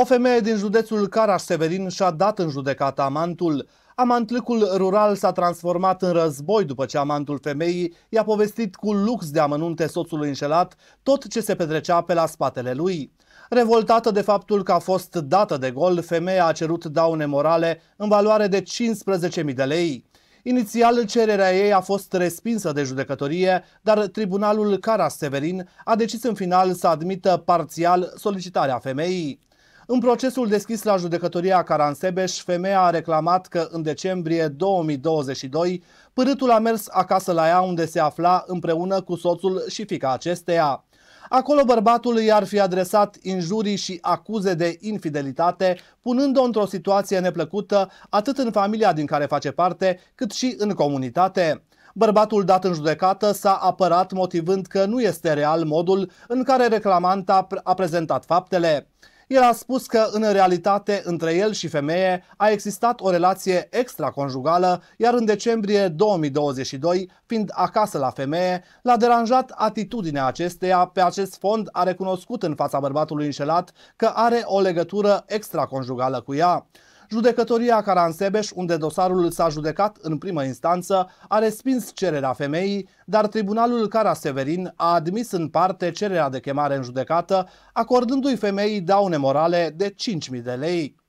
O femeie din județul Caraș-Severin și-a dat în judecată amantul. Amantlicul rural s-a transformat în război după ce amantul femeii i-a povestit cu lux de amănunte soțului înșelat tot ce se petrecea pe la spatele lui. Revoltată de faptul că a fost dată de gol, femeia a cerut daune morale în valoare de 15.000 de lei. Inițial, cererea ei a fost respinsă de judecătorie, dar tribunalul Caras Severin a decis în final să admită parțial solicitarea femeii. În procesul deschis la judecătoria Caransebeș, femeia a reclamat că în decembrie 2022 părâtul a mers acasă la ea unde se afla împreună cu soțul și fica acesteia. Acolo bărbatul i-ar fi adresat injurii și acuze de infidelitate, punând-o într-o situație neplăcută atât în familia din care face parte, cât și în comunitate. Bărbatul dat în judecată s-a apărat motivând că nu este real modul în care reclamanta a prezentat faptele. El a spus că în realitate între el și femeie a existat o relație extraconjugală, iar în decembrie 2022, fiind acasă la femeie, l-a deranjat atitudinea acesteia. Pe acest fond a recunoscut în fața bărbatului înșelat că are o legătură extraconjugală cu ea. Judecătoria Caransebeș, unde dosarul s-a judecat în primă instanță, a respins cererea femeii, dar tribunalul Cara Severin a admis în parte cererea de chemare în judecată, acordându-i femeii daune morale de 5.000 de lei.